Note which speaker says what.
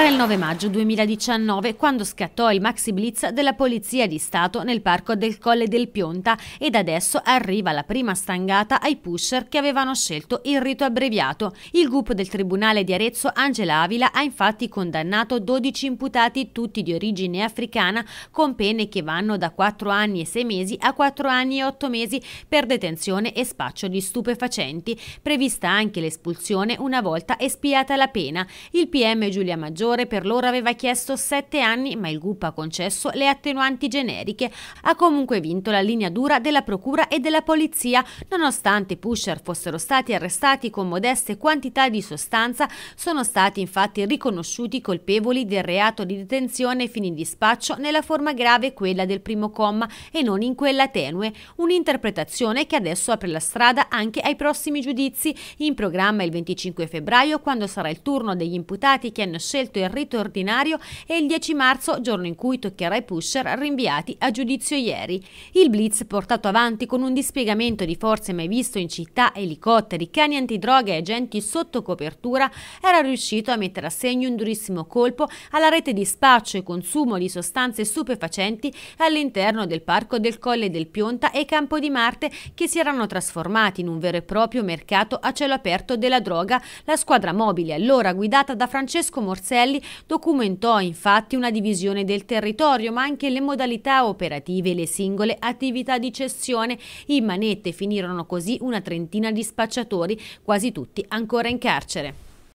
Speaker 1: Era il 9 maggio 2019 quando scattò il maxi blitz della Polizia di Stato nel parco del Colle del Pionta ed adesso arriva la prima stangata ai pusher che avevano scelto il rito abbreviato. Il gruppo del Tribunale di Arezzo, Angela Avila, ha infatti condannato 12 imputati, tutti di origine africana, con pene che vanno da 4 anni e 6 mesi a 4 anni e 8 mesi per detenzione e spaccio di stupefacenti. Prevista anche l'espulsione una volta espiata la pena. Il PM Giulia Maggiore maggiore per loro aveva chiesto 7 anni, ma il GUP ha concesso le attenuanti generiche. Ha comunque vinto la linea dura della procura e della polizia, nonostante i pusher fossero stati arrestati con modeste quantità di sostanza, sono stati infatti riconosciuti colpevoli del reato di detenzione e fini di spaccio nella forma grave quella del primo comma e non in quella tenue, un'interpretazione che adesso apre la strada anche ai prossimi giudizi in programma il 25 febbraio quando sarà il turno degli imputati che hanno scelto scelto il rito ordinario e il 10 marzo, giorno in cui toccherà i pusher rinviati a giudizio ieri. Il blitz portato avanti con un dispiegamento di forze mai visto in città, elicotteri, cani antidroga e agenti sotto copertura, era riuscito a mettere a segno un durissimo colpo alla rete di spaccio e consumo di sostanze stupefacenti all'interno del parco del Colle del Pionta e Campo di Marte che si erano trasformati in un vero e proprio mercato a cielo aperto della droga. La squadra mobile allora guidata da Francesco Morselli Morelli documentò infatti una divisione del territorio, ma anche le modalità operative e le singole attività di cessione. In manette finirono così una trentina di spacciatori, quasi tutti ancora in carcere.